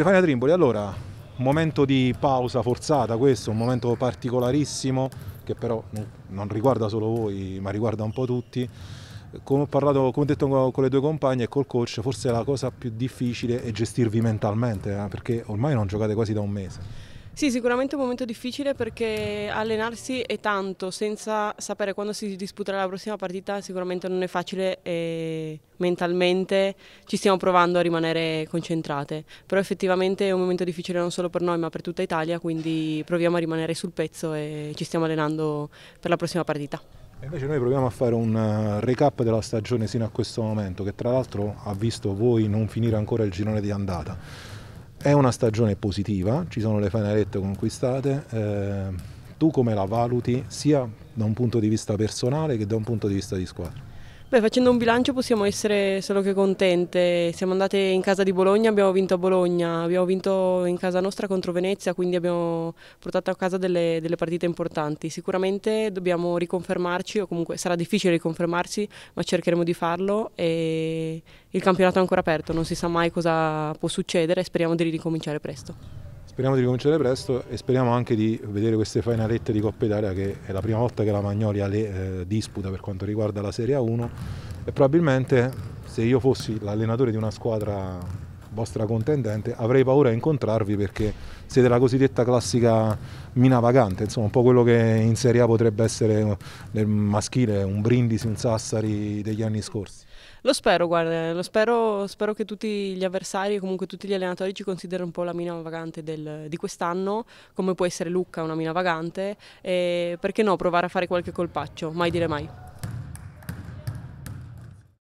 Stefania Trimboli, allora, un momento di pausa forzata questo, un momento particolarissimo che però non riguarda solo voi, ma riguarda un po' tutti. Come ho, parlato, come ho detto con le due compagne e col coach, forse la cosa più difficile è gestirvi mentalmente, eh, perché ormai non giocate quasi da un mese. Sì, sicuramente un momento difficile perché allenarsi è tanto, senza sapere quando si disputerà la prossima partita sicuramente non è facile e mentalmente ci stiamo provando a rimanere concentrate, però effettivamente è un momento difficile non solo per noi ma per tutta Italia, quindi proviamo a rimanere sul pezzo e ci stiamo allenando per la prossima partita. Invece noi proviamo a fare un eh, recap della stagione sino a questo momento, che tra l'altro ha visto voi non finire ancora il girone di andata. È una stagione positiva, ci sono le fanalette conquistate. Eh, tu come la valuti sia da un punto di vista personale che da un punto di vista di squadra? Beh, facendo un bilancio possiamo essere solo che contente. Siamo andate in casa di Bologna, abbiamo vinto a Bologna, abbiamo vinto in casa nostra contro Venezia, quindi abbiamo portato a casa delle, delle partite importanti. Sicuramente dobbiamo riconfermarci, o comunque sarà difficile riconfermarsi, ma cercheremo di farlo. E il campionato è ancora aperto, non si sa mai cosa può succedere, speriamo di ricominciare presto. Speriamo di ricominciare presto e speriamo anche di vedere queste finalette di Coppa Italia che è la prima volta che la Magnolia le eh, disputa per quanto riguarda la Serie A1 e probabilmente se io fossi l'allenatore di una squadra vostra contendente, avrei paura a incontrarvi perché siete la cosiddetta classica mina vagante, insomma un po' quello che in Serie A potrebbe essere nel maschile, un brindisi, un Sassari degli anni scorsi. Lo spero, guarda, lo spero, spero che tutti gli avversari e comunque tutti gli allenatori ci considerino un po' la mina vagante del, di quest'anno, come può essere Lucca una mina vagante, e perché no provare a fare qualche colpaccio, mai dire mai.